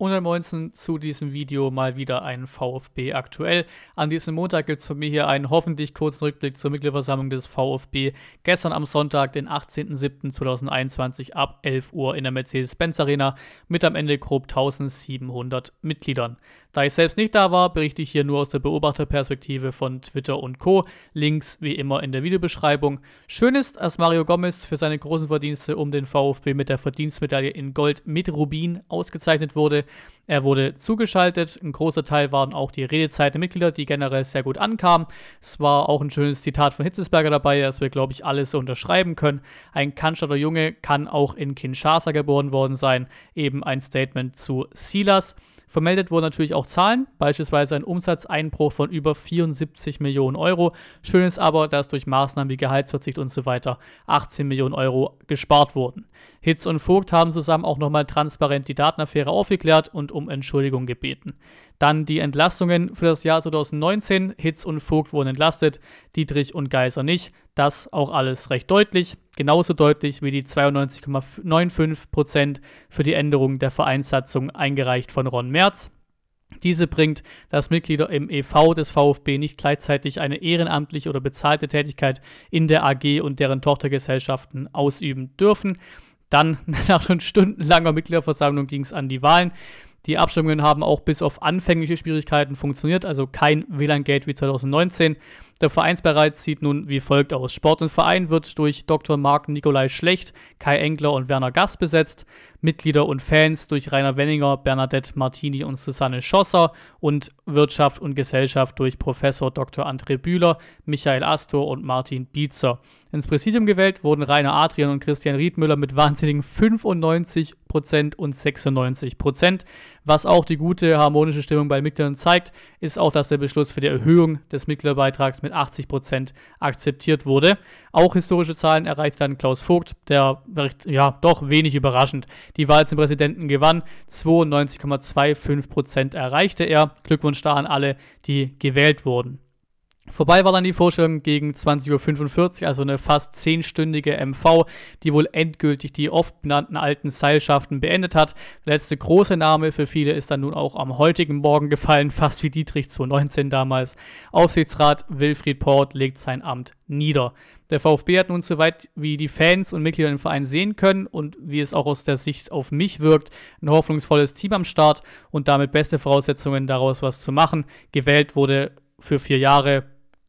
Und 119 zu diesem Video mal wieder ein VfB aktuell. An diesem Montag gibt es von mir hier einen hoffentlich kurzen Rückblick zur Mitgliederversammlung des VfB. Gestern am Sonntag, den 18.07.2021 ab 11 Uhr in der Mercedes-Benz Arena mit am Ende grob 1700 Mitgliedern. Da ich selbst nicht da war, berichte ich hier nur aus der Beobachterperspektive von Twitter und Co. Links wie immer in der Videobeschreibung. Schön ist, dass Mario Gomez für seine großen Verdienste um den VfB mit der Verdienstmedaille in Gold mit Rubin ausgezeichnet wurde. Er wurde zugeschaltet. Ein großer Teil waren auch die Redezeit der Mitglieder, die generell sehr gut ankamen. Es war auch ein schönes Zitat von Hitzesberger dabei, das wir, glaube ich, alles unterschreiben können. Ein Cannstatter Junge kann auch in Kinshasa geboren worden sein. Eben ein Statement zu Silas. Vermeldet wurden natürlich auch Zahlen, beispielsweise ein Umsatzeinbruch von über 74 Millionen Euro. Schön ist aber, dass durch Maßnahmen wie Gehaltsverzicht und so weiter 18 Millionen Euro gespart wurden. Hitz und Vogt haben zusammen auch nochmal transparent die Datenaffäre aufgeklärt und um Entschuldigung gebeten. Dann die Entlastungen für das Jahr 2019. Hitz und Vogt wurden entlastet, Dietrich und Geiser nicht. Das auch alles recht deutlich genauso deutlich wie die 92,95% für die Änderung der Vereinssatzung eingereicht von Ron Merz. Diese bringt, dass Mitglieder im EV des VfB nicht gleichzeitig eine ehrenamtliche oder bezahlte Tätigkeit in der AG und deren Tochtergesellschaften ausüben dürfen. Dann, nach stundenlanger Mitgliederversammlung, ging es an die Wahlen. Die Abstimmungen haben auch bis auf anfängliche Schwierigkeiten funktioniert, also kein WLAN-Gate wie 2019. Der Vereinsbereich sieht nun wie folgt aus. Sport und Verein wird durch Dr. Marc Nikolai Schlecht, Kai Engler und Werner Gass besetzt. Mitglieder und Fans durch Rainer Wenninger, Bernadette Martini und Susanne Schosser und Wirtschaft und Gesellschaft durch Professor Dr. André Bühler, Michael Astor und Martin Bietzer. Ins Präsidium gewählt wurden Rainer Adrian und Christian Riedmüller mit wahnsinnigen 95% und 96%. Was auch die gute harmonische Stimmung bei Mitgliedern zeigt, ist auch, dass der Beschluss für die Erhöhung des Mitgliederbeitrags mit mit 80 Prozent akzeptiert wurde. Auch historische Zahlen erreichte dann Klaus Vogt, der recht, ja doch wenig überraschend die Wahl zum Präsidenten gewann. 92,25 Prozent erreichte er. Glückwunsch da an alle, die gewählt wurden. Vorbei war dann die Vorstellung gegen 20.45 Uhr, also eine fast zehnstündige MV, die wohl endgültig die oft benannten alten Seilschaften beendet hat. Der letzte große Name für viele ist dann nun auch am heutigen Morgen gefallen, fast wie Dietrich 2019 damals. Aufsichtsrat Wilfried Port legt sein Amt nieder. Der VfB hat nun soweit wie die Fans und Mitglieder im Verein sehen können und wie es auch aus der Sicht auf mich wirkt, ein hoffnungsvolles Team am Start und damit beste Voraussetzungen daraus was zu machen. Gewählt wurde für vier Jahre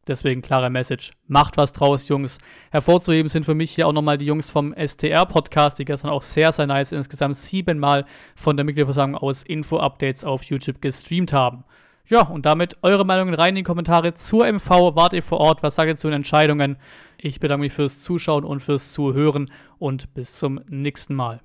Deswegen klare Message. Macht was draus, Jungs. Hervorzuheben sind für mich hier auch nochmal die Jungs vom STR-Podcast, die gestern auch sehr, sehr nice insgesamt siebenmal von der Mitgliederversammlung aus Info-Updates auf YouTube gestreamt haben. Ja, und damit eure Meinungen rein in die Kommentare zur MV. Wart ihr vor Ort? Was sagt ihr zu den Entscheidungen? Ich bedanke mich fürs Zuschauen und fürs Zuhören und bis zum nächsten Mal.